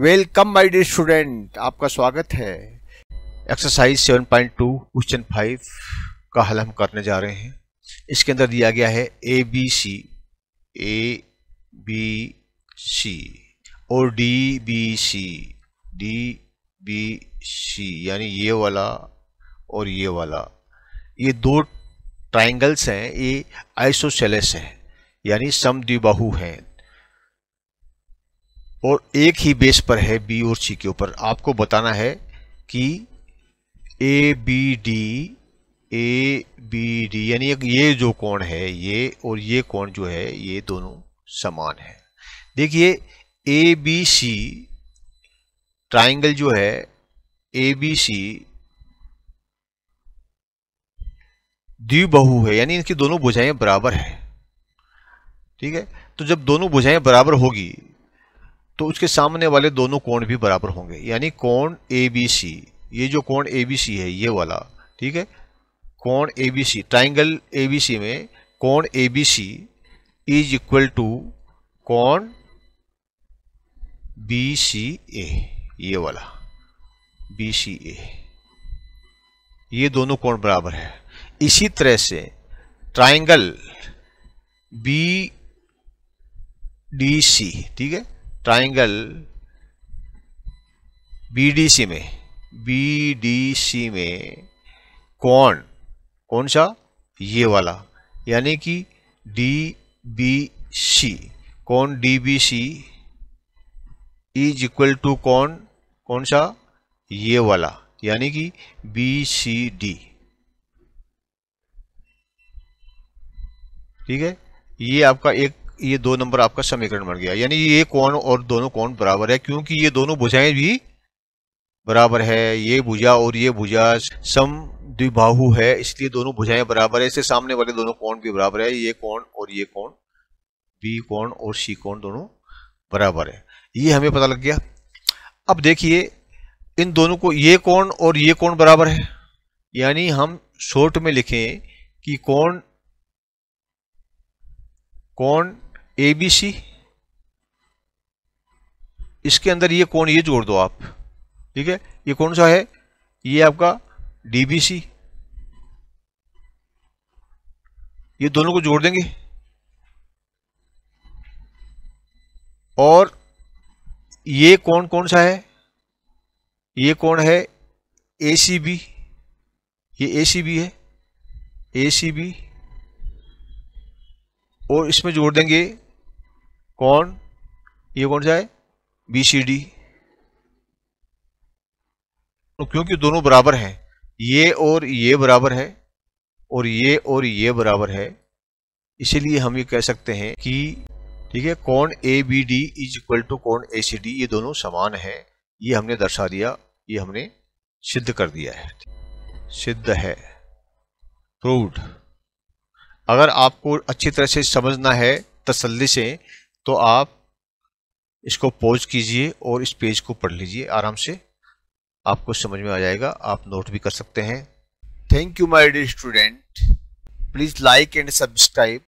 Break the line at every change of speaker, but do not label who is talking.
welcome my dear student आपका स्वागत है एक्सरसाइज 7.2 क्वेश्चन 5 का हल हम करने जा रहे हैं इसके अंदर दिया गया है ए बी सी ए बी सी और D B C D B C यानी ये वाला और ये वाला ये दो ट्राइंगल्स हैं ये आइसोसेलेस हैं यानी समद्विबाहु हैं और एक ही बेस पर है बी और सी के ऊपर आपको बताना है कि A B D A B D यानी ये जो कोण है ये और ये कोण जो है ये दोनों समान है देखिए ए बी सी ट्राइंगल जो है ए बी सी द्विबहु है यानी इनकी दोनों बुझाएं बराबर है ठीक है तो जब दोनों बुझाएं बराबर होगी तो उसके सामने वाले दोनों कोण भी बराबर होंगे यानी कोण ए बी सी ये जो कोण ए बी सी है ये वाला ठीक है कोण A B C triangle A B C में कोण A B C is equal to कोण बी सी ए ये वाला बी सी ए ये दोनों कोण बराबर है इसी तरह से ट्राइंगल बी डी सी ठीक है ट्राइंगल बीडीसी में बीडीसी में कौन कौन सा ये वाला यानी कि डी बी सी कौन D B C is equal to कौन कौन सा ये वाला यानी कि बी सी डी ठीक है ये आपका एक ये दो नंबर आपका समीकरण बन गया यानी ये कौन और दोनों कौन बराबर है क्योंकि ये दोनों भुजाएं भी बराबर है ये भुजा और ये भुजा सम द्विबाहु है इसलिए दोनों भुजाएं बराबर है इससे सामने वाले दोनों कौन भी बराबर है ये कौन और ये कौन बी कौन और सी कौन दोनों बराबर है ये हमें पता लग गया अब देखिए इन दोनों को ये कौन और ये कौन बराबर है यानी हम शॉर्ट में लिखें कि कौन कौन ए बी सी इसके अंदर ये कौन ये जोड़ दो आप ठीक है ये कौन सा है ये आपका डी बी सी ये दोनों को जोड़ देंगे और ये कौन कौन सा है ये कौन है ए सी बी ये ए सी बी है ए सी बी और इसमें जोड़ देंगे कौन ये कौन सा है बी सी डी तो क्योंकि दोनों बराबर हैं ये और ये बराबर है और ये और ये बराबर है इसीलिए हम ये कह सकते हैं कि ठीक है कौन A B D is equal to कौन ए सी डी ये दोनों समान हैं ये हमने दर्शा दिया ये हमने सिद्ध कर दिया है सिद्ध है प्रूव्ड अगर आपको अच्छी तरह से समझना है तसल्ली से तो आप इसको पॉज कीजिए और इस पेज को पढ़ लीजिए आराम से आपको समझ में आ जाएगा आप नोट भी कर सकते हैं thank you my dear student please like and subscribe